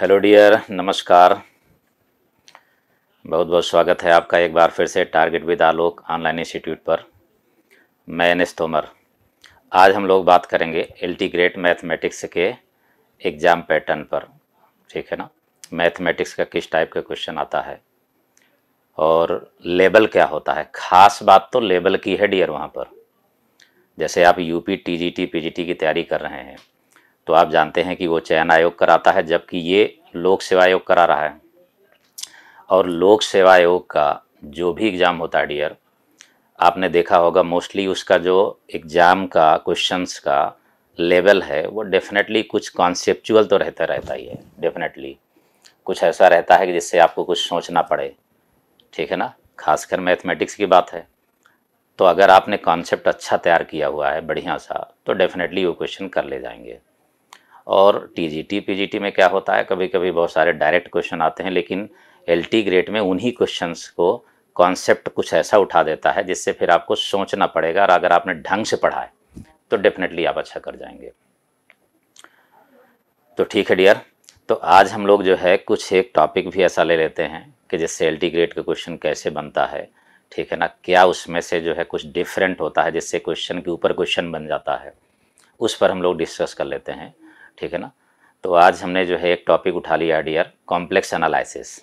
hello dear नमस्कार बहुत बहुत स्वागत है आपका एक बार फिर से target with Alok online institute पर मैं एनिस तोमर आज हम लोग बात करेंगे इल्टीग्रेट मैथमेटिक्स के एग्ज़ाम पैटर्न पर ठीक है ना मैथमेटिक्स का किस टाइप का क्वेश्चन आता है और लेबल क्या होता है ख़ास बात तो लेबल की है डियर वहाँ पर जैसे आप यूपी टी जी की तैयारी कर रहे हैं तो आप जानते हैं कि वो चयन आयोग कराता है जबकि ये लोक सेवा आयोग करा रहा है और लोक सेवा आयोग का जो भी एग्ज़ाम होता है डियर आपने देखा होगा मोस्टली उसका जो एग्ज़ाम का क्वेश्चंस का लेवल है वो डेफिनेटली कुछ कॉन्सेप्चुअल तो रहता रहता ही है डेफिनेटली कुछ ऐसा रहता है कि जिससे आपको कुछ सोचना पड़े ठीक है ना खासकर मैथमेटिक्स की बात है तो अगर आपने कॉन्सेप्ट अच्छा तैयार किया हुआ है बढ़िया सा तो डेफिनेटली वो क्वेश्चन कर ले जाएंगे और टीजीटी पीजीटी में क्या होता है कभी कभी बहुत सारे डायरेक्ट क्वेश्चन आते हैं लेकिन एलटी ग्रेड में उन्हीं क्वेश्चंस को कॉन्सेप्ट कुछ ऐसा उठा देता है जिससे फिर आपको सोचना पड़ेगा और अगर आपने ढंग से पढ़ा है तो डेफिनेटली आप अच्छा कर जाएंगे तो ठीक है डियर तो आज हम लोग जो है कुछ एक टॉपिक भी ऐसा ले लेते हैं कि जिससे एल ग्रेड का क्वेश्चन कैसे बनता है ठीक है ना क्या उसमें से जो है कुछ डिफरेंट होता है जिससे क्वेश्चन के ऊपर क्वेश्चन बन जाता है उस पर हम लोग डिस्कस कर लेते हैं ठीक है ना तो आज हमने जो है एक टॉपिक उठा लिया डी आर कॉम्प्लेक्स एनालिसिस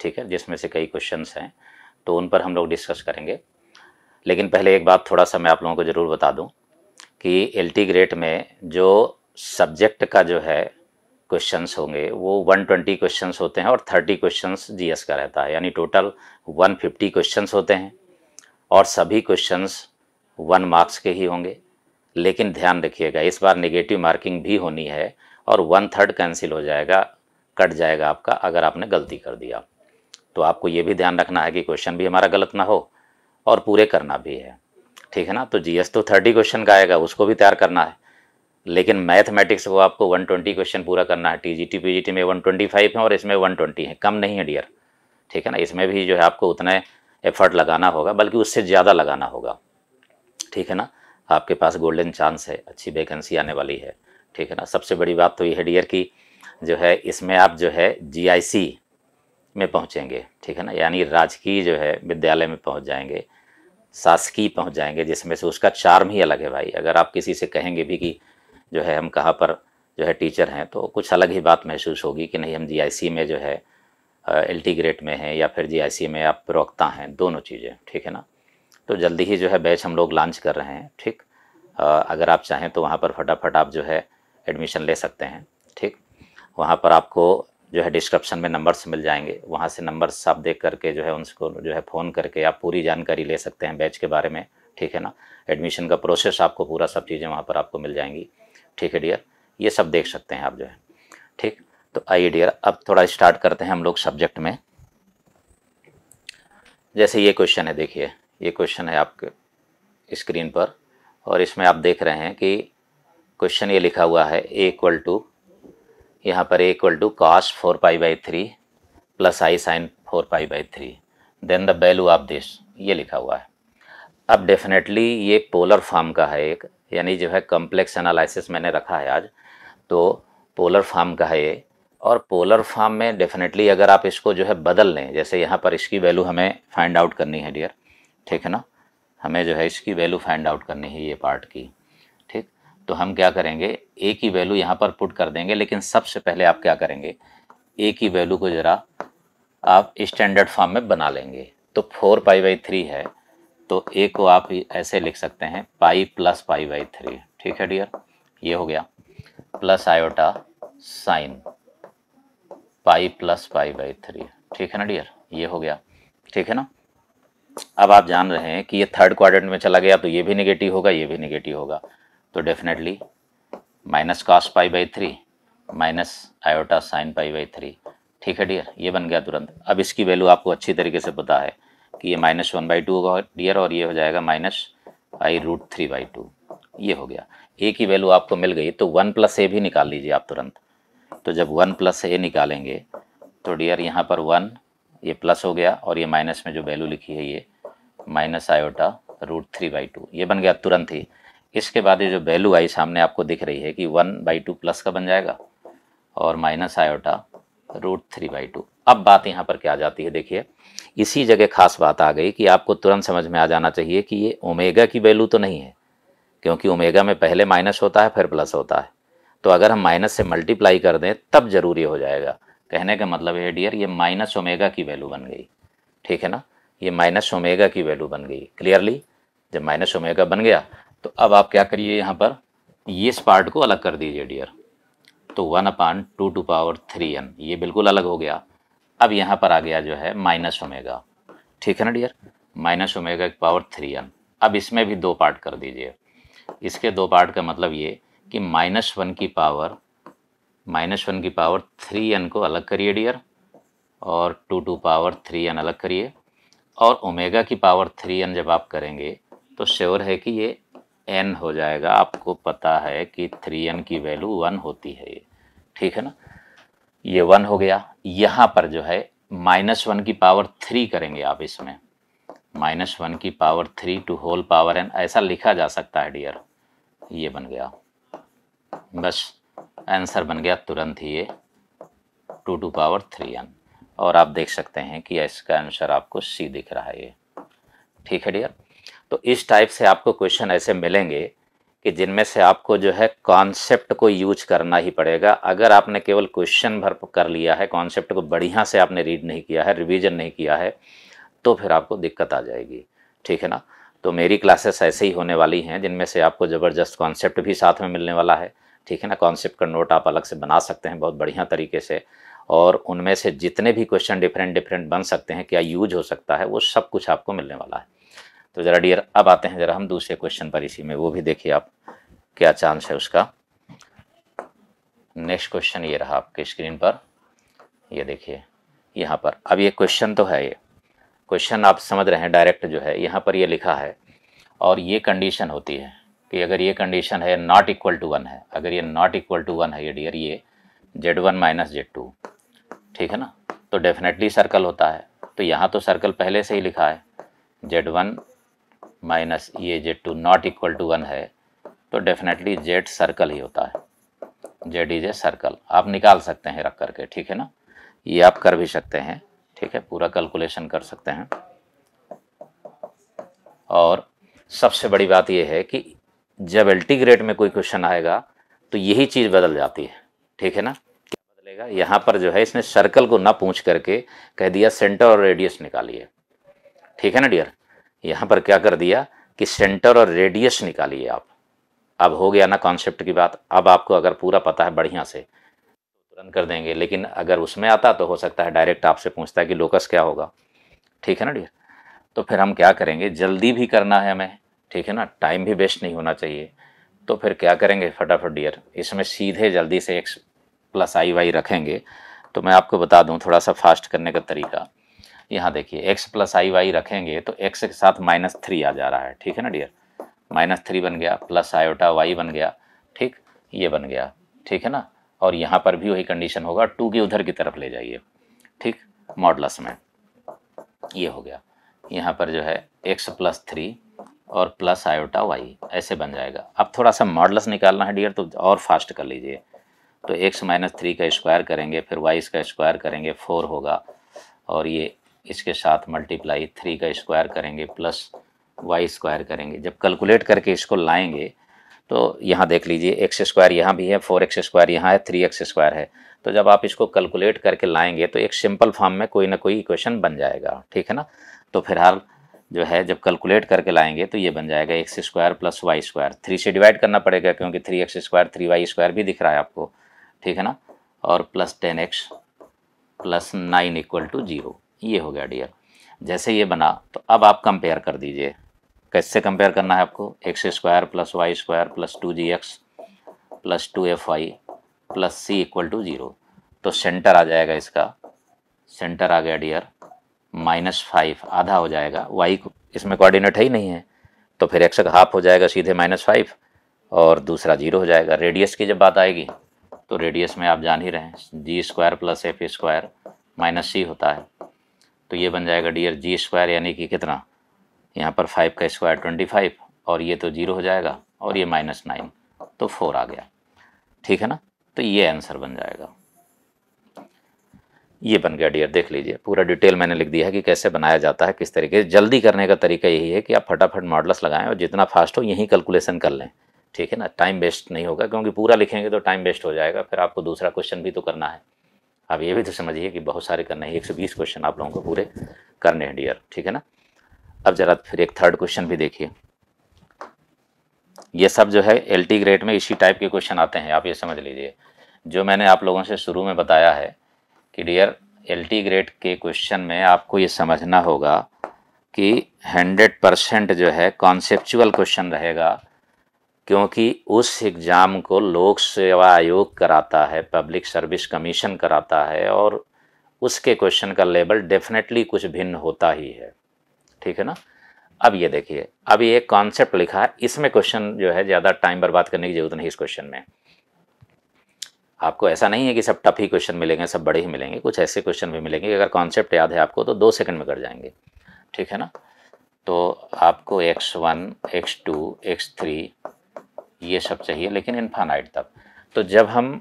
ठीक है जिसमें से कई क्वेश्चन हैं तो उन पर हम लोग डिस्कस करेंगे लेकिन पहले एक बात थोड़ा सा मैं आप लोगों को ज़रूर बता दूं कि एल ग्रेड में जो सब्जेक्ट का जो है क्वेश्चंस होंगे वो 120 क्वेश्चन होते हैं और 30 क्वेश्चंस जीएस का रहता है यानी टोटल 150 क्वेश्चंस होते हैं और सभी क्वेश्चंस वन मार्क्स के ही होंगे लेकिन ध्यान रखिएगा इस बार नेगेटिव मार्किंग भी होनी है और वन थर्ड कैंसिल हो जाएगा कट जाएगा आपका अगर आपने गलती कर दिया तो आपको ये भी ध्यान रखना है कि क्वेश्चन भी हमारा गलत ना हो और पूरे करना भी है ठीक है ना तो जीएस तो थर्टी क्वेश्चन का आएगा उसको भी तैयार करना है लेकिन मैथमेटिक्स को आपको 120 क्वेश्चन पूरा करना है टीजीटी पीजीटी में 125 है और इसमें 120 है कम नहीं है डियर ठीक है ना इसमें भी जो है आपको उतना एफर्ट लगाना होगा बल्कि उससे ज़्यादा लगाना होगा ठीक है ना आपके पास गोल्डन चांस है अच्छी वैकेंसी आने वाली है ठीक है ना सबसे बड़ी बात तो ये है डियर की जो है इसमें आप जो है जीआईसी में पहुंचेंगे ठीक है ना यानी राजकीय जो है विद्यालय में पहुंच जाएंगे शासकीय पहुंच जाएंगे जिसमें से उसका चार्म ही अलग है भाई अगर आप किसी से कहेंगे भी कि जो है हम कहाँ पर जो है टीचर हैं तो कुछ अलग ही बात महसूस होगी कि नहीं हम जी में जो है एल में हैं या फिर जी में आप प्रवक्ता हैं दोनों चीज़ें ठीक है ना तो जल्दी ही जो है बैच हम लोग लॉन्च कर रहे हैं ठीक अगर आप चाहें तो वहाँ पर फटाफट आप जो है एडमिशन ले सकते हैं ठीक वहाँ पर आपको जो है डिस्क्रिप्शन में नंबर्स मिल जाएंगे वहाँ से नंबर्स आप देख करके जो है उनको जो है फ़ोन करके आप पूरी जानकारी ले सकते हैं बैच के बारे में ठीक है ना एडमिशन का प्रोसेस आपको पूरा सब चीज़ें वहाँ पर आपको मिल जाएंगी ठीक है डियर ये सब देख सकते हैं आप जो है ठीक तो आइए डियर अब थोड़ा स्टार्ट करते हैं हम लोग सब्जेक्ट में जैसे ये क्वेश्चन है देखिए ये क्वेश्चन है आपके स्क्रीन पर और इसमें आप देख रहे हैं कि क्वेश्चन ये लिखा हुआ है ए इक्वल टू यहाँ पर A equal to cos four pi by three plus I sine four pi by three then the value of this ये लिखा हुआ है अब डेफिनेटली ये पोलर फॉर्म का है एक यानी जो है कम्प्लेक्स एनालिसिस मैंने रखा है आज तो पोलर फॉर्म का है ये और पोलर फॉर्म में डेफिनेटली अगर आप इसको जो है बदल लें जैसे यहाँ पर इसकी वैल्यू हमें फाइंड आउट करनी है डियर ठीक है ना हमें जो है इसकी वैल्यू फाइंड आउट करनी है ये पार्ट की ठीक तो हम क्या करेंगे ए की वैल्यू यहाँ पर पुट कर देंगे लेकिन सबसे पहले आप क्या करेंगे ए की वैल्यू को ज़रा आप स्टैंडर्ड फॉर्म में बना लेंगे तो फोर पाई बाई थ्री है तो ए को आप ऐसे लिख सकते हैं pi plus pi by three ठीक है डियर ये हो गया plus iota sine pi plus pi by three ठीक है ना डियर ये हो गया ठीक है ना अब आप जान रहे हैं कि ये थर्ड क्वाड्रेंट में चला गया तो ये भी निगेटिव होगा ये भी निगेटिव होगा तो definitely minus cos pi by three minus iota sine pi by three ठीक है डियर ये बन गया तुरंत अब इसकी वैल्यू आपको अच्छी तरीके से पता है कि ये माइनस वन बाई टू होगा डियर और ये हो जाएगा minus I root three by two ये हो गया ए की वैल्यू आपको मिल गई तो वन प्लस ए भी निकाल लीजिए आप तुरंत तो जब वन प्लस ए निकालेंगे तो डियर यहाँ पर वन ये प्लस हो गया और ये माइनस में जो वैल्यू लिखी है ये minus iota root three by two ये बन गया तुरंत ही इसके बाद ये जो वैल्यू आई सामने आपको दिख रही है कि वन बाई टू प्लस का बन जाएगा और minus iota root three by two अब बात यहाँ पर क्या आ जाती है देखिए इसी जगह खास बात आ गई कि आपको तुरंत समझ में आ जाना चाहिए कि ये ओमेगा की वैल्यू तो नहीं है क्योंकि ओमेगा में पहले माइनस होता है फिर प्लस होता है तो अगर हम माइनस से मल्टीप्लाई कर दें तब जरूरी हो जाएगा कहने का मतलब है डियर ये माइनस ओमेगा की वैल्यू बन गई ठीक है ना ये माइनस ओमेगा की वैल्यू बन गई क्लियरली जब माइनस ओमेगा बन गया तो अब आप क्या करिए यहाँ पर ये इस पार्ट को अलग कर दीजिए डियर तो one upon two two power three N ये बिल्कुल अलग हो गया अब यहाँ पर आ गया जो है माइनस ओमेगा ठीक है ना डियर माइनस ओमेगा की पावर थ्री एन अब इसमें भी दो पार्ट कर दीजिए इसके दो पार्ट का मतलब ये कि माइनस वन की पावर माइनस वन की पावर थ्री एन को अलग करिए डियर और two two power three N अलग करिए और ओमेगा की पावर थ्री एन जब आप करेंगे तो श्योर है कि ये एन हो जाएगा आपको पता है कि थ्री एन की वैल्यू वन होती है ये ठीक है ना ये वन हो गया यहाँ पर जो है माइनस वन की पावर थ्री करेंगे आप इसमें माइनस वन की power three two whole power N ऐसा लिखा जा सकता है डियर ये बन गया बस आंसर बन गया तुरंत ही ये two two power three N और आप देख सकते हैं कि इसका आंसर आपको सी दिख रहा है ये ठीक है डियर तो इस टाइप से आपको क्वेश्चन ऐसे मिलेंगे कि जिनमें से आपको जो है कॉन्सेप्ट को यूज करना ही पड़ेगा अगर आपने केवल क्वेश्चन भर कर लिया है कॉन्सेप्ट को बढ़िया से आपने रीड नहीं किया है रिविजन नहीं किया है तो फिर आपको दिक्कत आ जाएगी ठीक है ना तो मेरी क्लासेस ऐसे ही होने वाली हैं जिनमें से आपको ज़बरदस्त कॉन्सेप्ट भी साथ में मिलने वाला है ठीक है ना कॉन्सेप्ट का नोट आप अलग से बना सकते हैं बहुत बढ़िया तरीके से और उनमें से जितने भी क्वेश्चन डिफरेंट डिफरेंट बन सकते हैं क्या यूज हो सकता है वो सब कुछ आपको मिलने वाला है तो ज़रा डियर अब आते हैं ज़रा हम दूसरे क्वेश्चन पर इसी में वो भी देखिए आप क्या चांस है उसका नेक्स्ट क्वेश्चन ये रहा आपके स्क्रीन पर ये देखिए यहाँ पर अब ये क्वेश्चन तो है ये क्वेश्चन आप समझ रहे हैं डायरेक्ट जो है यहाँ पर ये लिखा है और ये कंडीशन होती है कि अगर ये कंडीशन है नॉट इक्वल टू वन है अगर ये नॉट इक्वल टू वन है ये डियर ये Z one minus Z two ठीक है ना तो डेफिनेटली सर्कल होता है तो यहाँ तो सर्कल पहले से ही लिखा है जेड वन माइनस ये Z two not equal to one है तो डेफिनेटली जेड सर्कल ही होता है जेड इज ए सर्कल आप निकाल सकते हैं रख करके ठीक है ना ये आप कर भी सकते हैं ठीक है पूरा कैलकुलेशन कर सकते हैं और सबसे बड़ी बात यह है कि जब एल्टी में कोई क्वेश्चन आएगा तो यही चीज़ बदल जाती है ठीक है ना देखिएगा यहाँ पर जो है इसने सर्कल को ना पूछ करके कह दिया सेंटर और रेडियस निकालिए ठीक है ना डियर यहाँ पर क्या कर दिया कि सेंटर और रेडियस निकालिए आप अब हो गया ना कॉन्सेप्ट की बात अब आपको अगर पूरा पता है बढ़िया से तुरंत कर देंगे लेकिन अगर उसमें आता तो हो सकता है डायरेक्ट आपसे पूछता है कि लोकस क्या होगा ठीक है ना डियर तो फिर हम क्या करेंगे जल्दी भी करना है हमें ठीक है ना टाइम भी वेस्ट नहीं होना चाहिए तो फिर क्या करेंगे फटाफट डियर इसमें सीधे जल्दी से एक प्लस आई वाई रखेंगे तो मैं आपको बता दूं थोड़ा सा फास्ट करने का तरीका यहाँ देखिए एक्स प्लस आई वाई रखेंगे तो एक्स के साथ माइनस थ्री आ जा रहा है ठीक है ना डियर माइनस थ्री बन गया प्लस आयोटा वाई बन गया ठीक ये बन गया ठीक है ना और यहाँ पर भी वही कंडीशन होगा टू की उधर की तरफ ले जाइए ठीक मॉडलस में ये हो गया यहाँ पर जो है एक्स प्लस थ्री और प्लस आयोटा वाई ऐसे बन जाएगा अब थोड़ा सा मॉडलस निकालना है डियर तो और फास्ट कर लीजिए तो एक्स माइनस थ्री का स्क्वायर करेंगे फिर वाई इसका स्क्वायर करेंगे फोर होगा और ये इसके साथ मल्टीप्लाई थ्री का स्क्वायर करेंगे प्लस वाई स्क्वायर करेंगे जब कैलकुलेट करके इसको लाएंगे तो यहाँ देख लीजिए एक्स स्क्वायर यहाँ भी है फोर एक्स स्क्वायर यहाँ है थ्री एक्स स्क्वायर है तो जब आप इसको कैलकुलेट करके लाएंगे तो एक सिंपल फॉर्म में कोई ना कोई इक्वेशन बन जाएगा ठीक है ना तो फिलहाल जो है जब कैलकुलेट करके लाएंगे तो ये बन जाएगा x square plus y square three से डिवाइड करना पड़ेगा क्योंकि three x square three y square भी दिख रहा है आपको ठीक है ना और plus ten x plus nine equal to zero ये हो गया डियर जैसे ये बना तो अब आप कंपेयर कर दीजिए कैसे कंपेयर करना है आपको x square plus y square plus two g x plus two f y plus c equal to zero तो सेंटर आ जाएगा इसका सेंटर आ गया डियर माइनस फाइव आधा हो जाएगा वाई को इसमें कोऑर्डिनेट है ही नहीं है तो फिर एक्स का हाफ हो जाएगा सीधे माइनस फाइव और दूसरा जीरो हो जाएगा रेडियस की जब बात आएगी तो रेडियस में आप जान ही रहे हैं g square plus f square minus c होता है तो ये बन जाएगा डियर जी स्क्वायर यानी कि कितना यहाँ पर फाइव का स्क्वायर ट्वेंटी फाइव और ये तो ज़ीरो हो जाएगा और ये माइनस नाइन तो फोर आ गया ठीक है ना तो ये आंसर बन जाएगा ये बन गया डियर देख लीजिए पूरा डिटेल मैंने लिख दिया है कि कैसे बनाया जाता है किस तरीके से जल्दी करने का तरीका यही है कि आप फटाफट मॉडल्स लगाएं और जितना फास्ट हो यहीं कैलकुलेशन कर लें ठीक है ना टाइम वेस्ट नहीं होगा क्योंकि पूरा लिखेंगे तो टाइम वेस्ट हो जाएगा फिर आपको दूसरा क्वेश्चन भी तो करना है आप ये भी तो समझिए कि बहुत सारे करने हैं एक सौ बीस क्वेश्चन आप लोगों को पूरे करने हैं डियर ठीक है ना अब जरा फिर एक थर्ड क्वेश्चन भी देखिए ये सब जो है एल टी ग्रेड में इसी टाइप के क्वेश्चन आते हैं आप ये समझ लीजिए जो मैंने आप लोगों से शुरू में बताया है कि डियर एल टी ग्रेड के क्वेश्चन में आपको ये समझना होगा कि हंड्रेड परसेंट जो है कॉन्सेप्चुअल क्वेश्चन रहेगा क्योंकि उस एग्ज़ाम को लोक सेवा आयोग कराता है पब्लिक सर्विस कमीशन कराता है और उसके क्वेश्चन का लेवल डेफिनेटली कुछ भिन्न होता ही है ठीक है ना अब ये देखिए अब ये एक कॉन्सेप्ट लिखा है इसमें क्वेश्चन जो है ज़्यादा टाइम बर्बाद करने की ज़रूरत नहीं इस क्वेश्चन में आपको ऐसा नहीं है कि सब टफ ही क्वेश्चन मिलेंगे सब बड़े ही मिलेंगे कुछ ऐसे क्वेश्चन भी मिलेंगे अगर कॉन्सेप्ट याद है आपको तो दो सेकंड में कर जाएंगे ठीक है ना तो आपको x one x two x three ये सब चाहिए लेकिन इन्फानाइट तक तो जब हम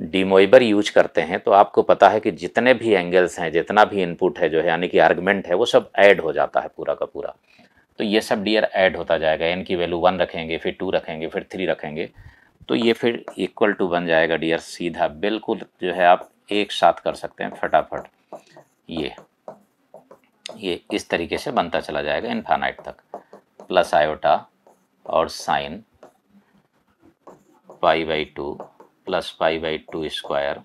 डिमोइबर यूज करते हैं तो आपको पता है कि जितने भी एंगल्स हैं जितना भी इनपुट है जो है यानी कि आर्गमेंट है वो सब ऐड हो जाता है पूरा का पूरा तो ये सब डियर ऐड होता जाएगा एन की वैल्यू वन रखेंगे फिर टू रखेंगे फिर थ्री रखेंगे तो ये फिर इक्वल टू बन जाएगा डियर सीधा बिल्कुल जो है आप एक साथ कर सकते हैं फटाफट ये ये इस तरीके से बनता चला जाएगा इन्फानाइट तक प्लस आयोटा और sine pi by two plus pi by two square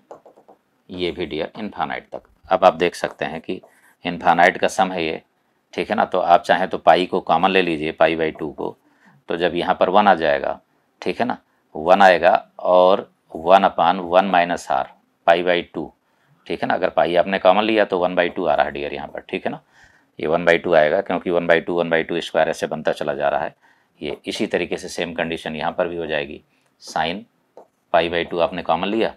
ये भी डियर इन्फानाइट तक अब आप देख सकते हैं कि इन्फानाइट का सम है ये ठीक है ना तो आप चाहें तो पाई को कॉमन ले लीजिए पाई बाई टू को तो जब यहाँ पर वन आ जाएगा ठीक है ना वन आएगा और one upon one minus r pi by two ठीक है ना अगर पाई आपने कॉमन लिया तो वन बाई टू आ रहा है डियर यहाँ पर ठीक है ना ये वन बाई टू आएगा क्योंकि one by two one by two square ऐसे बनता चला जा रहा है ये इसी तरीके से सेम कंडीशन यहाँ पर भी हो जाएगी साइन पाई बाई टू आपने कॉमन लिया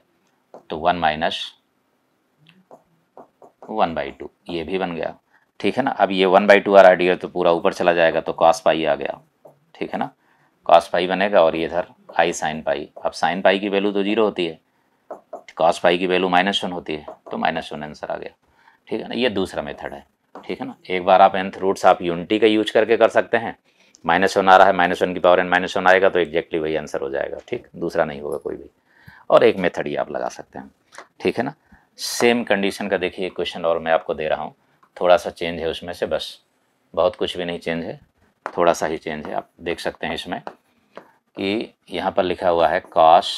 तो one minus one by two ये भी बन गया ठीक है ना अब ये one by two r r तो पूरा ऊपर चला जाएगा तो कॉस पाई आ गया ठीक है ना कॉस पाई बनेगा और ये इधर आई साइन पाई अब साइन पाई की वैल्यू तो जीरो होती है कॉस पाई की वैल्यू माइनस वन होती है तो माइनस वन आंसर आ गया ठीक है ना ये दूसरा मेथड है ठीक है ना एक बार आप एंथ रूट्स आप यूनिटी का यूज करके कर सकते हैं माइनस वन आ रहा है माइनस वन की पावर एन माइनस वन आएगा तो एग्जैक्टली वही आंसर हो जाएगा ठीक दूसरा नहीं होगा कोई भी और एक मेथड ही आप लगा सकते हैं ठीक है ना सेम कंडीशन का देखिए क्वेश्चन और मैं आपको दे रहा हूँ थोड़ा सा चेंज है उसमें से बस बहुत कुछ भी नहीं चेंज है थोड़ा सा ही चेंज है आप देख सकते हैं इसमें कि यहाँ पर लिखा हुआ है cos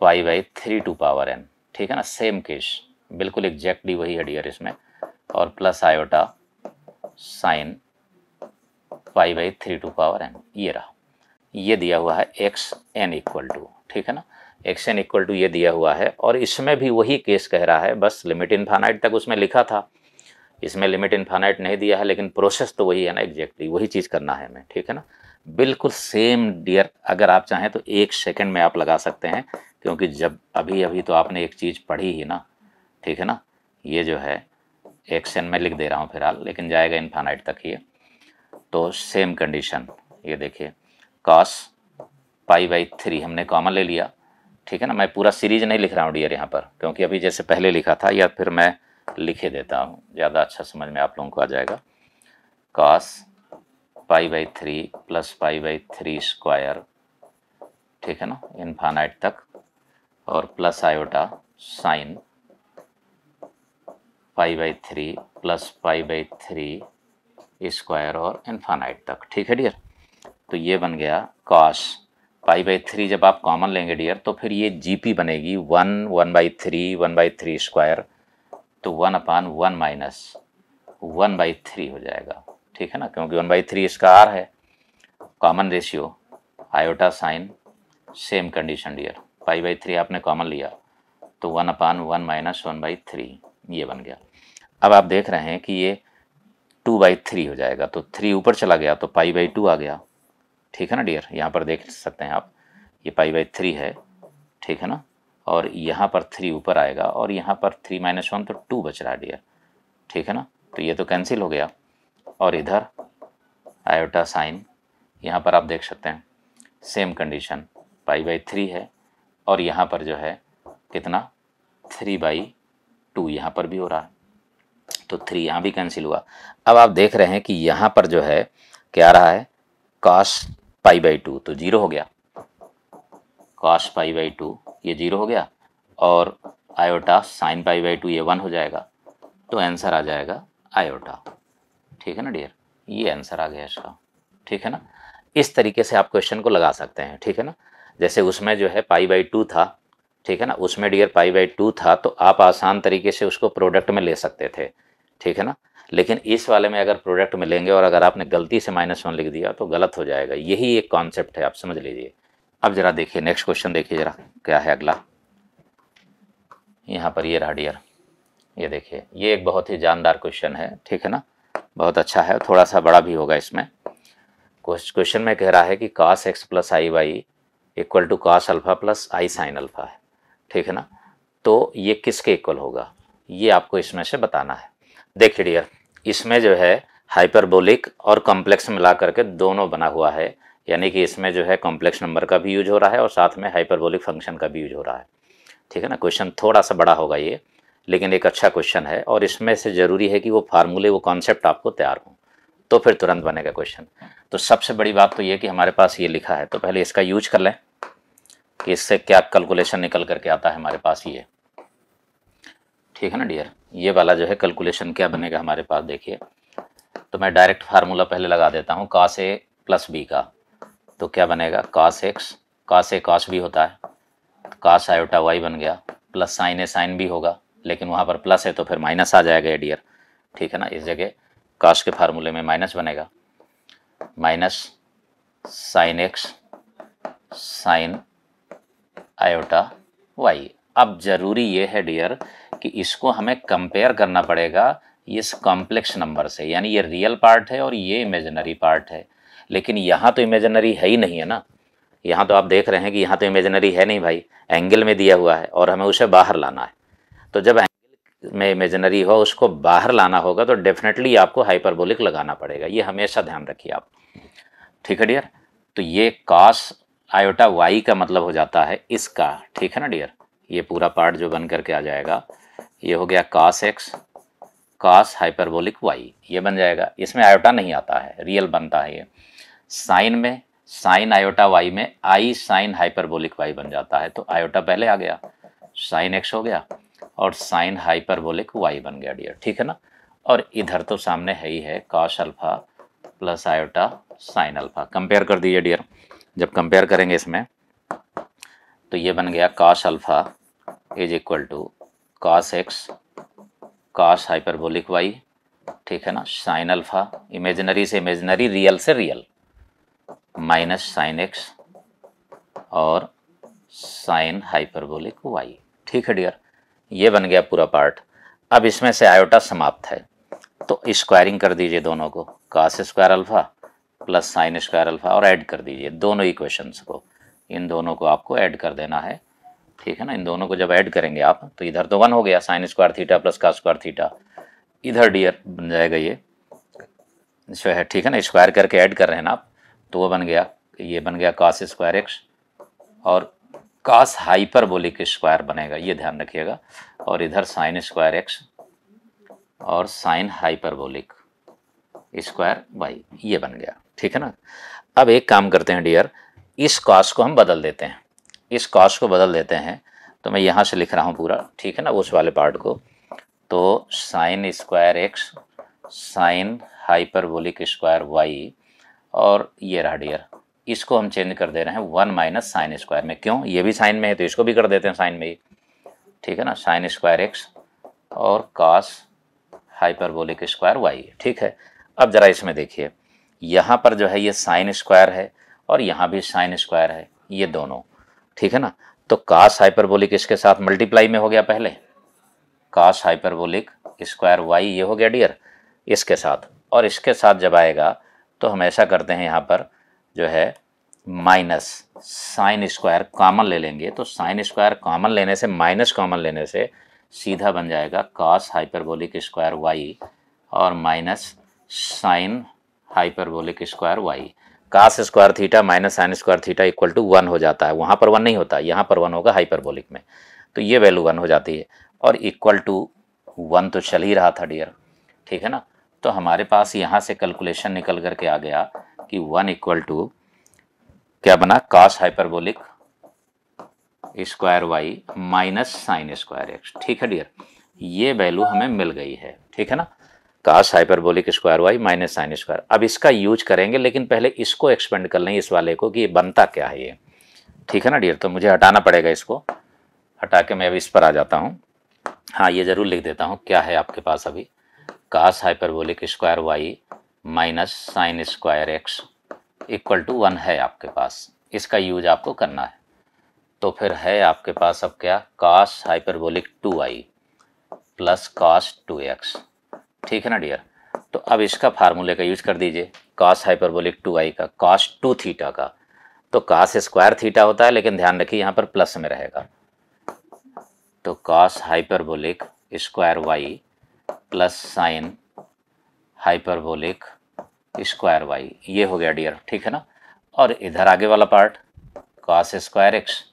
pi by three two power n ठीक है ना सेम केस बिल्कुल एग्जैक्टली वही है डियर इसमें और plus iota sine pi by three two power n ये रहा ये दिया हुआ है एक्स एन इक्वल टू ठीक है ना एक्स एन इक्वल टू ये दिया हुआ है और इसमें भी वही केस कह रहा है बस लिमिट इन्फानाइट तक उसमें लिखा था इसमें लिमिट इन्फानाइट नहीं दिया है लेकिन प्रोसेस तो वही है ना एग्जैक्टली वही चीज़ करना है हमें ठीक है ना बिल्कुल सेम डियर अगर आप चाहें तो एक सेकेंड में आप लगा सकते हैं क्योंकि जब अभी अभी तो आपने एक चीज़ पढ़ी ही ना ठीक है ना ये जो है एक्शन में लिख दे रहा हूँ फिलहाल लेकिन जाएगा इन्फानाइट तक ही है तो सेम कंडीशन ये देखिए कॉस पाई बाई थ्री हमने कॉमन ले लिया ठीक है ना मैं पूरा सीरीज नहीं लिख रहा हूँ डियर यहाँ पर क्योंकि अभी जैसे पहले लिखा था या फिर मैं लिखे देता हूँ ज़्यादा अच्छा समझ में आप लोगों को आ जाएगा cos pi by three plus pi by three square ठीक है ना इन्फानाइट तक और plus iota sine pi by three plus pi by three square और इन्फानाइट तक ठीक है डियर तो ये बन गया कॉस पाई बाई थ्री जब आप कॉमन लेंगे डियर तो फिर ये जीपी बनेगी one one by three one by three square तो one upon one minus one by three हो जाएगा ठीक है ना क्योंकि वन बाई थ्री इसका आर है common ratio iota sine same condition dear pi by three आपने कॉमन लिया तो one upon one minus one by three ये बन गया अब आप देख रहे हैं कि ये टू बाई थ्री हो जाएगा तो थ्री ऊपर चला गया तो पाई बाई टू आ गया ठीक है ना डियर यहाँ पर देख सकते हैं आप ये पाई बाई थ्री है ठीक है ना और यहाँ पर थ्री ऊपर आएगा और यहाँ पर थ्री माइनस वन तो टू बच रहा है डियर ठीक है ना तो ये तो कैंसिल हो गया और इधर आयोटा साइन यहाँ पर आप देख सकते हैं same condition pi by three है और यहाँ पर जो है कितना थ्री बाई टू यहाँ पर भी हो रहा है तो थ्री यहाँ भी कैंसिल हुआ अब आप देख रहे हैं कि यहाँ पर जो है क्या रहा है कॉस पाई बाई टू तो जीरो हो गया कॉस पाई बाई टू ये जीरो हो गया और iota sine pi by two ये वन हो जाएगा तो आंसर आ जाएगा आयोटा ठीक है ना डियर ये आंसर आ गया इसका ठीक है ना इस तरीके से आप क्वेश्चन को लगा सकते हैं ठीक है ना जैसे उसमें जो है पाई बाई टू था ठीक है ना उसमें डियर पाई बाई टू था तो आप आसान तरीके से उसको प्रोडक्ट में ले सकते थे ठीक है ना लेकिन इस वाले में अगर प्रोडक्ट में लेंगे और अगर आपने गलती से माइनस वन लिख दिया तो गलत हो जाएगा यही एक कॉन्सेप्ट है आप समझ लीजिए अब ज़रा देखिए नेक्स्ट क्वेश्चन देखिए ज़रा क्या है अगला यहाँ पर ये रहा डियर ये देखिए ये एक बहुत ही जानदार क्वेश्चन है ठीक है ना बहुत अच्छा है थोड़ा सा बड़ा भी होगा इसमें क्वेश्चन में कह रहा है कि cos x plus i y equal to cos alpha plus I sine alpha है ठीक है ना तो ये किसके इक्वल होगा ये आपको इसमें से बताना है देखिए डियर इसमें जो है हाइपरबोलिक और कॉम्प्लेक्स मिला करके दोनों बना हुआ है यानी कि इसमें जो है कॉम्प्लेक्स नंबर का भी यूज हो रहा है और साथ में हाइपरबोलिक फंक्शन का भी यूज हो रहा है ठीक है ना क्वेश्चन थोड़ा सा बड़ा होगा ये लेकिन एक अच्छा क्वेश्चन है और इसमें से ज़रूरी है कि वो फार्मूले वो कॉन्सेप्ट आपको तैयार हों तो फिर तुरंत बनेगा क्वेश्चन तो सबसे बड़ी बात तो ये कि हमारे पास ये लिखा है तो पहले इसका यूज कर लें कि इससे क्या कैलकुलेशन निकल करके आता है हमारे पास ये ठीक है ना डियर ये वाला जो है कैलकुलेशन क्या बनेगा हमारे पास देखिए तो मैं डायरेक्ट फार्मूला पहले लगा देता हूँ कास ए प्लस बी का तो क्या बनेगा कास एक्स कास ए कास बी होता है कास आयोटा वाई बन गया प्लस साइन ए साइन भी होगा लेकिन वहाँ पर प्लस है तो फिर माइनस आ जाएगा ये डियर ठीक है ना इस जगह कास के फार्मूले में माइनस बनेगा minus sine x sine iota y अब ज़रूरी ये है डियर कि इसको हमें कंपेयर करना पड़ेगा इस कॉम्प्लेक्स नंबर से यानी ये रियल पार्ट है और ये इमेजनरी पार्ट है लेकिन यहाँ तो इमेजनरी है ही नहीं है ना यहाँ तो आप देख रहे हैं कि यहाँ तो इमेजनरी है नहीं भाई एंगल में दिया हुआ है और हमें उसे बाहर लाना है तो जब एंगल में इमेजनरी हो उसको बाहर लाना होगा तो डेफिनेटली आपको हाइपरबोलिक लगाना पड़ेगा ये हमेशा ध्यान रखिए आप ठीक है डियर तो ये कास आयोटा वाई का मतलब हो जाता है इसका ठीक है ना डियर ये पूरा पार्ट जो बन करके आ जाएगा ये हो गया cos x cos hyperbolic y ये बन जाएगा इसमें आयोटा नहीं आता है रियल बनता है ये साइन में साइन आयोटा वाई में आई साइन हाइपरबोलिक वाई बन जाता है तो आयोटा पहले आ गया साइन एक्स हो गया और साइन हाइपरबोलिक वाई बन गया डियर ठीक है ना और इधर तो सामने है ही है cos alpha plus iota sine alpha compare कर दीजिए डियर जब कंपेयर करेंगे इसमें तो ये बन गया cos alpha is equal to cos x cos hyperbolic y ठीक है ना साइन अल्फ़ा इमेजनरी से इमेजनरी रियल से रियल माइनस साइन एक्स और साइन हाइपरबोलिक वाई ठीक है डियर ये बन गया पूरा पार्ट अब इसमें से आयोटा समाप्त है तो स्क्वायरिंग कर दीजिए दोनों को cos square alpha plus sine square alpha और ऐड कर दीजिए दोनों इक्वेशंस को इन दोनों को आपको ऐड कर देना है ठीक है ना इन दोनों को जब ऐड करेंगे आप तो इधर तो वन हो गया साइन स्क्वायर थीटा प्लस का स्क्वायर थीटा इधर डियर बन जाएगा ये जो है ठीक है ना स्क्वायर करके ऐड कर रहे हैं ना आप तो वो बन गया ये बन गया कास स्क्वायर एक्स और कास हाइपरबोलिक स्क्वायर बनेगा ये ध्यान रखिएगा और इधर साइन स्क्वायर एक्स और साइन हाइपरबोलिक स्क्वायर वाई ये बन गया ठीक है ना अब एक काम करते हैं डियर इस कॉस को हम बदल देते हैं इस कॉस को बदल देते हैं तो मैं यहाँ से लिख रहा हूँ पूरा ठीक है ना उस वाले पार्ट को तो sine square x sine hyperbolic square y और ये रहा डियर इसको हम चेंज कर दे रहे हैं वन माइनस साइन स्क्वायर में क्यों ये भी साइन में है तो इसको भी कर देते हैं साइन में ही ठीक है ना साइन स्क्वायर एक्स और कास हाइपरबोलिक स्क्वायर वाई ठीक है अब ज़रा इसमें देखिए यहाँ पर जो है ये साइन स्क्वायर है और यहाँ भी साइन स्क्वायर है ये दोनों ठीक है ना तो कास हाइपरबोलिक इसके साथ मल्टीप्लाई में हो गया पहले कास हाइपरबोलिक स्क्वायर वाई ये हो गया डियर इसके साथ और इसके साथ जब आएगा तो हम ऐसा करते हैं यहाँ पर जो है माइनस साइन स्क्वायर कॉमन ले लेंगे तो साइन स्क्वायर कॉमन लेने से माइनस कॉमन लेने से सीधा बन जाएगा कास हाइपरबोलिक स्क्वायर वाई और minus sine hyperbolic square y cos square theta minus sine square theta equal to one हो जाता है वहाँ पर वन नहीं होता यहाँ पर वन होगा हाइपरबोलिक में तो ये वैल्यू वन हो जाती है और इक्वल टू वन तो चल ही रहा था डियर ठीक है ना तो हमारे पास यहाँ से कैलकुलेशन निकल करके आ गया कि वन इक्वल टू क्या बना cos hyperbolic square y minus sine square x ठीक है डियर ये वैल्यू हमें मिल गई है ठीक है ना cos hyperbolic square y minus sine square अब इसका यूज करेंगे लेकिन पहले इसको एक्सपेंड कर लें इस वाले को कि ये बनता क्या है ये ठीक है ना डियर तो मुझे हटाना पड़ेगा इसको हटा के मैं अब इस पर आ जाता हूँ हाँ ये ज़रूर लिख देता हूँ क्या है आपके पास अभी cos hyperbolic square y minus sine square x equal to one है आपके पास इसका यूज आपको करना है तो फिर है आपके पास अब क्या cos hyperbolic two i plus cos two x ठीक है ना डियर तो अब इसका फार्मूले का यूज कर दीजिए कॉस हाइपरबोलिक टू आई का कॉस टू थीटा का तो कॉस स्क्वायर थीटा होता है लेकिन ध्यान रखिए यहाँ पर प्लस में रहेगा तो cos hyperbolic square y plus sine hyperbolic square y ये हो गया डियर ठीक है ना और इधर आगे वाला part cos square x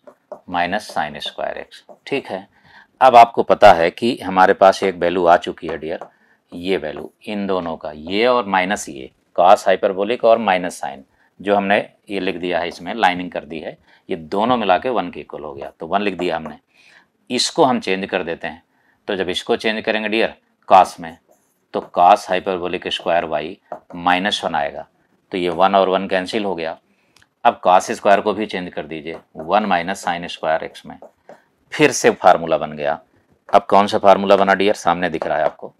minus sine square x ठीक है अब आपको पता है कि हमारे पास एक वैल्यू आ चुकी है डियर ये वैल्यू इन दोनों का ये और माइनस ये कॉस हाइपरबोलिक और माइनस साइन जो हमने ये लिख दिया है इसमें लाइनिंग कर दी है ये दोनों मिला के वन के इक्वल हो गया तो वन लिख दिया हमने इसको हम चेंज कर देते हैं तो जब इसको चेंज करेंगे डियर कास में तो cos hyperbolic square y minus one आएगा तो ये वन और वन कैंसिल हो गया अब कास स्क्वायर को भी चेंज कर दीजिए one minus sine square x में फिर से फार्मूला बन गया अब कौन सा फार्मूला बना डियर सामने दिख रहा है आपको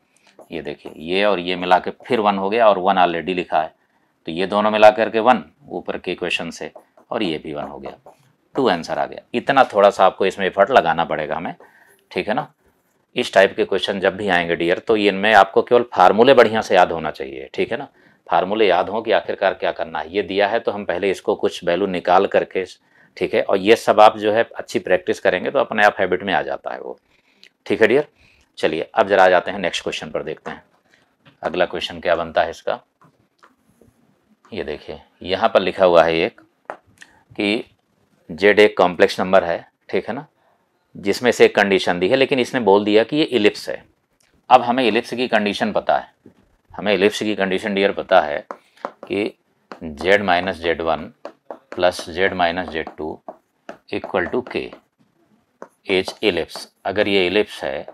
ये देखिए ये और ये मिला के फिर वन हो गया और वन ऑलरेडी लिखा है तो ये दोनों मिला करके वन ऊपर के क्वेश्चन से और ये भी वन हो गया टू आंसर आ गया इतना थोड़ा सा आपको इसमें एफर्ट लगाना पड़ेगा हमें ठीक है ना इस टाइप के क्वेश्चन जब भी आएंगे डियर तो इनमें आपको केवल फार्मूले बढ़िया से याद होना चाहिए ठीक है ना फार्मूले याद हों कि आखिरकार क्या करना है ये दिया है तो हम पहले इसको कुछ वैल्यू निकाल करके ठीक है और ये सब आप जो है अच्छी प्रैक्टिस करेंगे तो अपने आप हैबिट में आ जाता है वो ठीक है डियर चलिए अब जरा आ जाते हैं नेक्स्ट क्वेश्चन पर देखते हैं अगला क्वेश्चन क्या बनता है इसका ये देखिए यहाँ पर लिखा हुआ है एक कि जेड एक कॉम्प्लेक्स नंबर है ठीक है ना जिसमें से एक कंडीशन दी है लेकिन इसने बोल दिया कि ये इलिप्स है अब हमें इलिप्स की कंडीशन पता है हमें इलिप्स की कंडीशन डियर पता है कि z minus z one plus z minus Z two equal to k h ellipse अगर ये इलिप्स है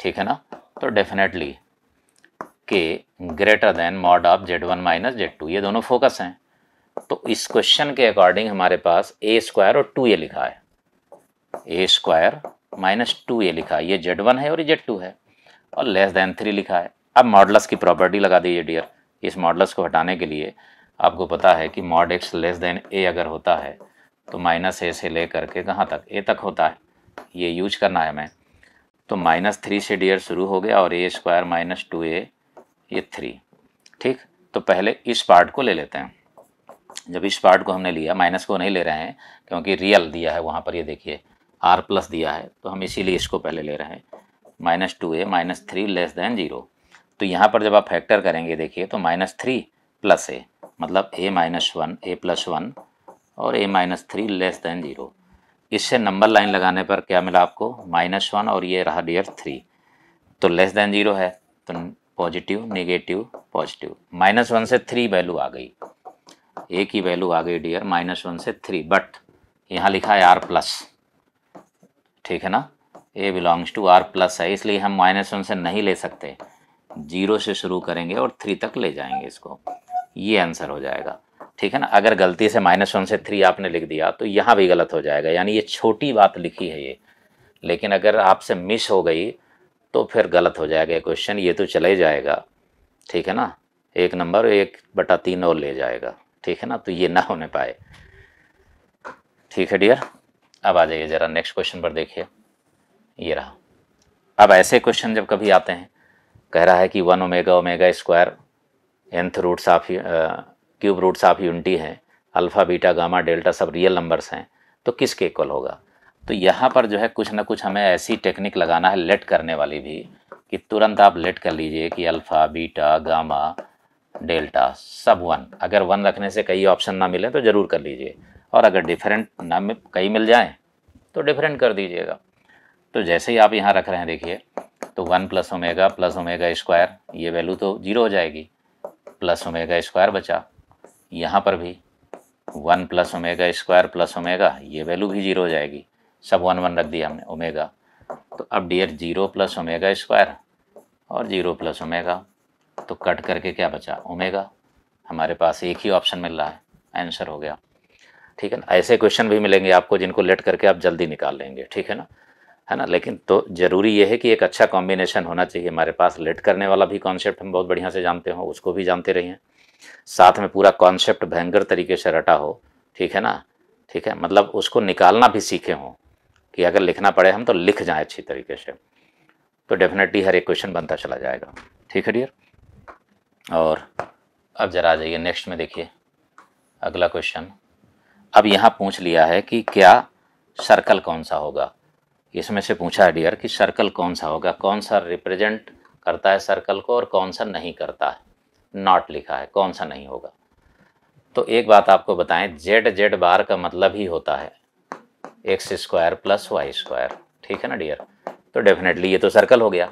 ठीक है ना तो definitely k greater than mod of z one minus Z two ये दोनों फोकस हैं तो इस क्वेश्चन के अकॉर्डिंग हमारे पास ए स्क्वायर और टू ए लिखा है a square minus two a लिखा है ये जेड वन है और ये जेड टू है और लेस देन थ्री लिखा है अब मॉडलस की प्रॉपर्टी लगा दीजिए डियर इस मॉडलस को हटाने के लिए आपको पता है कि mod x less than a अगर होता है तो माइनस ए से ले करके कहाँ तक ए तक होता है ये यूज करना है हमें तो माइनस थ्री से डियर शुरू हो गया और a square minus two a ये थ्री ठीक तो पहले इस पार्ट को ले लेते हैं जब इस पार्ट को हमने लिया माइनस को नहीं ले रहे हैं क्योंकि रियल दिया है वहाँ पर ये देखिए आर प्लस दिया है तो हम इसीलिए इसको पहले ले रहे हैं minus two a minus three less than zero तो यहाँ पर जब आप फैक्टर करेंगे देखिए तो माइनस थ्री प्लस ए मतलब a minus one a plus one और a minus three less than zero इससे नंबर लाइन लगाने पर क्या मिला आपको माइनस वन और ये रहा डियर थ्री तो लेस देन ज़ीरो है तो positive negative positive minus one से थ्री वैल्यू आ गई एक ही वैल्यू आ गई डियर माइनस वन से थ्री बट यहाँ लिखा है आर प्लस ठीक है ना a belongs to r plus है इसलिए हम माइनस वन से नहीं ले सकते जीरो से शुरू करेंगे और थ्री तक ले जाएंगे इसको ये आंसर हो जाएगा ठीक है ना अगर गलती से माइनस वन से थ्री आपने लिख दिया तो यहाँ भी गलत हो जाएगा यानी ये छोटी बात लिखी है ये लेकिन अगर आपसे मिस हो गई तो फिर गलत हो जाएगा क्वेश्चन ये तो चले जाएगा ठीक है ना एक नंबर एक बटा तीन और ले जाएगा ठीक है ना तो ये ना होने पाए ठीक है डियर अब आ जाइए ज़रा नेक्स्ट क्वेश्चन पर देखिए ये रहा अब ऐसे क्वेश्चन जब कभी आते हैं कह रहा है कि one omega omega square nth roots of cube roots of unity हैं अल्फ़ा बीटा गामा डेल्टा सब रियल नंबर्स हैं तो किसके इक्वल होगा तो यहाँ पर जो है कुछ ना कुछ हमें ऐसी टेक्निक लगाना है लेट करने वाली भी कि तुरंत आप लेट कर लीजिए कि अल्फ़ा बीटा गामा डेल्टा सब वन अगर वन रखने से कई ऑप्शन ना मिले तो ज़रूर कर लीजिए और अगर डिफरेंट ना में कई मिल जाएँ तो डिफरेंट कर दीजिएगा तो जैसे ही आप यहाँ रख रहे हैं देखिए तो one plus omega plus omega square ये वैल्यू तो जीरो हो जाएगी प्लस ओमेगा स्क्वायर बचा यहाँ पर भी one plus omega square plus omega ये वैल्यू भी जीरो हो जाएगी सब वन वन रख दिया हमने ओमेगा तो अब dear zero plus omega square और जीरो प्लस ओमेगा तो कट करके क्या बचा ओमेगा हमारे पास एक ही ऑप्शन मिल रहा है आंसर हो गया ठीक है ना ऐसे क्वेश्चन भी मिलेंगे आपको जिनको लेट करके आप जल्दी निकाल लेंगे ठीक है ना है ना लेकिन तो ज़रूरी यह है कि एक अच्छा कॉम्बिनेशन होना चाहिए हमारे पास लेट करने वाला भी कॉन्सेप्ट हम बहुत बढ़िया से जानते हो उसको भी जानते रहिए साथ में पूरा कॉन्सेप्ट भयंकर तरीके से रटा हो ठीक है ना ठीक है मतलब उसको निकालना भी सीखे हों कि अगर लिखना पड़े हम तो लिख जाएं अच्छी तरीके से तो डेफिनेटली हर एक क्वेश्चन बनता चला जाएगा ठीक है डियर और अब जरा आ जाइए नेक्स्ट में देखिए अगला क्वेश्चन अब यहाँ पूछ लिया है कि क्या सर्कल कौन सा होगा इसमें से पूछा है डियर कि सर्कल कौन सा होगा कौन सा रिप्रेजेंट करता है सर्कल को और कौन सा नहीं करता है नॉट लिखा है कौन सा नहीं होगा तो एक बात आपको बताएं जेड जेड बार का मतलब ही होता है x square plus y square ठीक है ना डियर तो डेफिनेटली ये तो सर्कल हो गया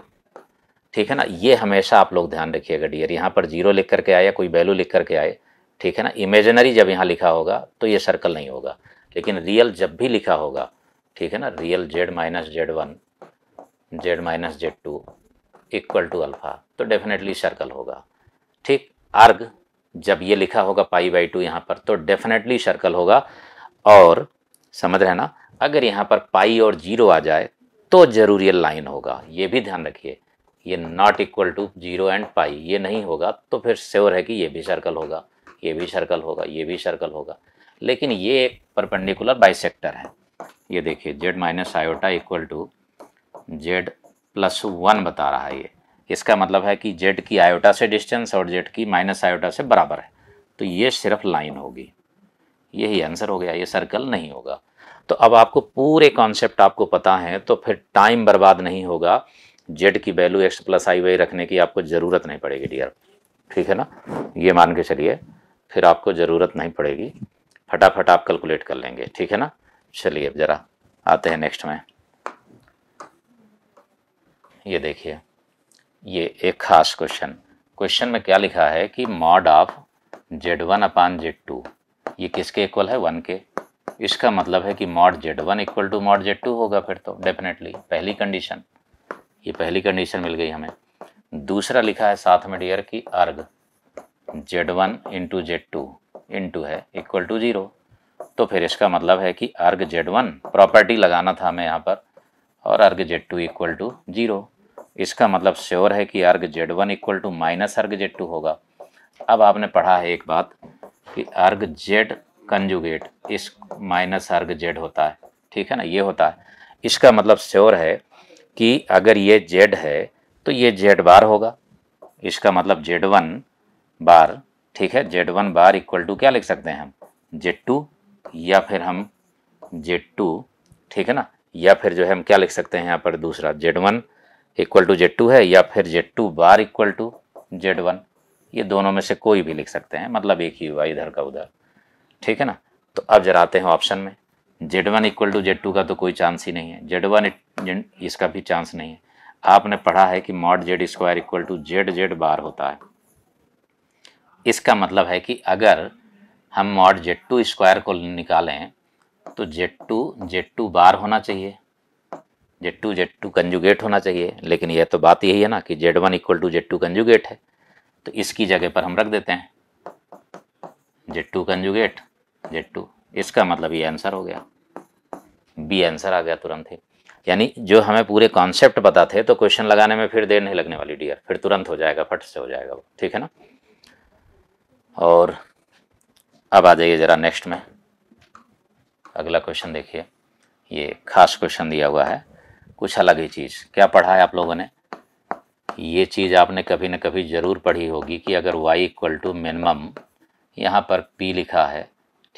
ठीक है ना ये हमेशा आप लोग ध्यान रखिएगा डियर यहाँ पर जीरो लिख करके आए या कोई वैल्यू लिख करके आए ठीक है ना इमेजनरी जब यहाँ लिखा होगा तो ये सर्कल नहीं होगा लेकिन रियल जब भी लिखा होगा ठीक है ना real z minus z one z minus Z two equal to alpha तो डेफिनेटली सर्कल होगा ठीक अर्घ जब ये लिखा होगा पाई बाई टू यहाँ पर तो डेफिनेटली सर्कल होगा और समझ रहे ना अगर यहाँ पर पाई और जीरो आ जाए तो जरूर ये लाइन होगा ये भी ध्यान रखिए ये not equal to zero and pi ये नहीं होगा तो फिर श्योर है कि ये भी सर्कल होगा ये भी सर्कल होगा ये भी सर्कल होगा लेकिन ये परपेंडिकुलर बाइसेक्टर है ये देखिए z minus iota equal to z plus one बता रहा है ये इसका मतलब है कि जेड की आयोटा से डिस्टेंस और जेड की माइनस आयोटा से बराबर है तो ये सिर्फ लाइन होगी यही आंसर हो गया ये सर्कल नहीं होगा तो अब आपको पूरे कॉन्सेप्ट आपको पता है तो फिर टाइम बर्बाद नहीं होगा जेड की value x plus i y रखने की आपको ज़रूरत नहीं पड़ेगी डियर ठीक है ना ये मान के चलिए फिर आपको ज़रूरत नहीं पड़ेगी फटाफट आप कैलकुलेट कर लेंगे ठीक है ना चलिए अब ज़रा आते हैं नेक्स्ट में ये देखिए ये एक खास क्वेश्चन क्वेश्चन में क्या लिखा है कि mod of z one upon z two ये किसके इक्वल है वन के इसका मतलब है कि mod z one equal to mod z two होगा फिर तो डेफिनेटली पहली कंडीशन ये पहली कंडीशन मिल गई हमें दूसरा लिखा है साथ में डियर कि arg z one into z two into है इक्वल टू जीरो तो फिर इसका मतलब है कि अर्ग जेड वन प्रॉपर्टी लगाना था हमें यहाँ पर और arg z two equal to zero इसका मतलब श्योर है कि arg z one equal to minus arg z two होगा अब आपने पढ़ा है एक बात कि arg z conjugate is minus arg z होता है ठीक है ना ये होता है इसका मतलब श्योर है कि अगर ये जेड है तो ये जेड बार होगा इसका मतलब जेड वन बार ठीक है Z one bar equal to क्या लिख सकते हैं हम जेड टू या फिर हम जेड टू ठीक है ना या फिर जो है हम क्या लिख सकते हैं यहाँ पर दूसरा Z one equal to Z two है या फिर Z two bar equal to Z one ये दोनों में से कोई भी लिख सकते हैं मतलब एक ही हुआ इधर का उधर ठीक है ना तो अब जरा आते हैं ऑप्शन में Z one equal to Z two का तो कोई चांस ही नहीं है जेड वन इसका भी चांस नहीं है आपने पढ़ा है कि mod Z square equal to Z Z bar होता है इसका मतलब है कि अगर हम मॉड जेड टू स्क्वायर को निकालें तो Z two Z two bar होना चाहिए Z two Z two conjugate होना चाहिए लेकिन यह तो बात यही है ना कि Z one equal to Z two conjugate है तो इसकी जगह पर हम रख देते हैं Z two conjugate Z two इसका मतलब ये आंसर हो गया बी आंसर आ गया तुरंत ही यानी जो हमें पूरे कॉन्सेप्ट पता थे तो क्वेश्चन लगाने में फिर देर नहीं लगने वाली डियर फिर तुरंत हो जाएगा फट से हो जाएगा वो ठीक है ना और अब आ जाइए ज़रा नेक्स्ट में अगला क्वेश्चन देखिए ये खास क्वेश्चन दिया हुआ है कुछ अलग ही चीज़ क्या पढ़ा है आप लोगों ने ये चीज़ आपने कभी न कभी ज़रूर पढ़ी होगी कि अगर y इक्वल टू मिनिमम यहाँ पर p लिखा है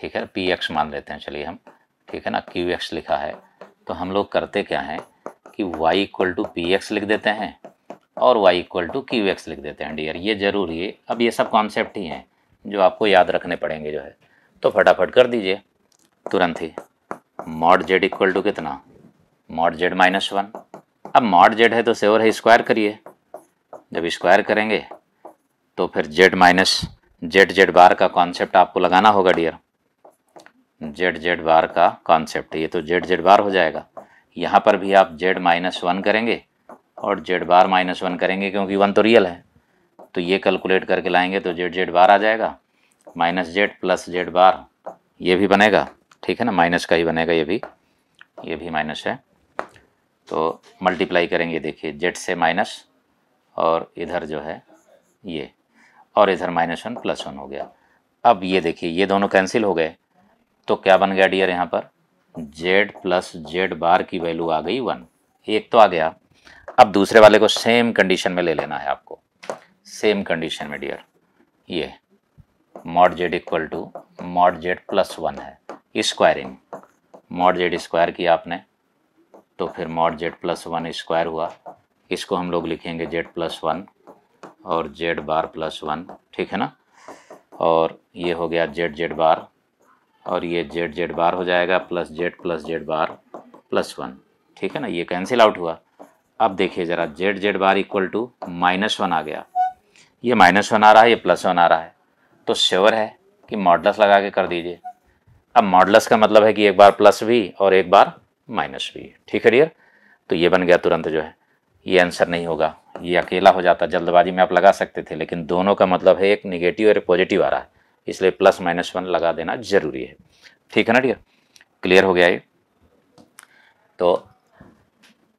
ठीक है पी एक्स मान लेते हैं चलिए हम ठीक है ना क्यू एक्स लिखा है तो हम लोग करते क्या हैं कि y equal to P X लिख देते हैं और y equal to Q X लिख देते हैं डियर ये ज़रूर ये अब ये सब कॉन्सेप्ट ही हैं जो आपको याद रखने पड़ेंगे जो है तो फटाफट कर दीजिए तुरंत ही मॉड जेड इक्वल टू कितना मॉड जेड माइनस वन अब मॉड जेड है तो सेवर है स्क्वायर करिए जब स्क्वायर करेंगे तो फिर Z minus Z Z bar का कॉन्सेप्ट आपको लगाना होगा डियर जेड जेड बार का कॉन्सेप्ट ये तो जेड जेड बार हो जाएगा यहाँ पर भी आप जेड माइनस वन करेंगे और जेड बार माइनस वन करेंगे क्योंकि वन तो रियल है तो ये कैलकुलेट करके लाएंगे तो जेड जेड बार आ जाएगा minus Z plus Z bar ये भी बनेगा ठीक है ना माइनस का ही बनेगा ये भी ये भी माइनस है तो मल्टीप्लाई करेंगे देखिए जेड से माइनस और इधर जो है ये और इधर माइनस वन प्लस वन हो गया अब ये देखिए ये दोनों कैंसिल हो गए तो क्या बन गया डियर यहाँ पर जेड प्लस जेड बार की वैल्यू आ गई वन एक तो आ गया अब दूसरे वाले को सेम कंडीशन में ले लेना है आपको सेम कंडीशन में डियर ये mod Z equal to mod Z plus one है स्क्वायरिंग मॉड जेड स्क्वायर किया आपने तो फिर mod Z plus one square हुआ इसको हम लोग लिखेंगे जेड प्लस वन और जेड बार प्लस वन ठीक है ना और ये हो गया जेड जेड बार और ये जेड जेड बार हो जाएगा plus Z plus Z bar plus one ठीक है ना ये कैंसिल आउट हुआ अब देखिए ज़रा Z Z bar equal to minus one आ गया ये माइनस वन आ रहा है ये प्लस वन आ रहा है तो श्योर है कि मॉडलस लगा के कर दीजिए अब मॉडलस का मतलब है कि एक बार प्लस भी और एक बार माइनस वी ठीक है डियर तो ये बन गया तुरंत जो है ये आंसर नहीं होगा ये अकेला हो जाता जल्दबाजी में आप लगा सकते थे लेकिन दोनों का मतलब है एक निगेटिव और एक पॉजिटिव आ रहा है इसलिए प्लस माइनस वन लगा देना ज़रूरी है ठीक है ना डियर क्लियर हो गया ये तो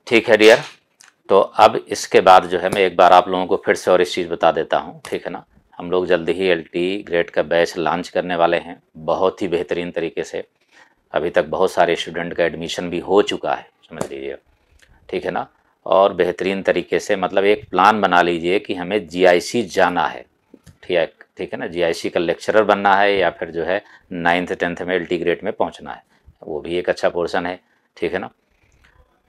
ठीक है डियर तो अब इसके बाद जो है मैं एक बार आप लोगों को फिर से और इस चीज़ बता देता हूँ ठीक है ना हम लोग जल्दी ही एल ग्रेड का बैच लॉन्च करने वाले हैं बहुत ही बेहतरीन तरीके से अभी तक बहुत सारे स्टूडेंट का एडमिशन भी हो चुका है समझ लीजिए ठीक है ना और बेहतरीन तरीके से मतलब एक प्लान बना लीजिए कि हमें जीआईसी जाना है ठीक है ठीक है ना जीआईसी का लेक्चरर बनना है या फिर जो है नाइन्थ टेंथ में एल्टी ग्रेड में पहुंचना है वो भी एक अच्छा पोर्शन है ठीक है ना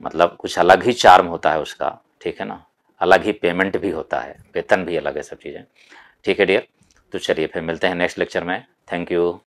मतलब कुछ अलग ही चार्म होता है उसका ठीक है ना अलग ही पेमेंट भी होता है वेतन भी अलग है सब चीज़ें ठीक है डियर तो चलिए फिर मिलते हैं नेक्स्ट लेक्चर में थैंक यू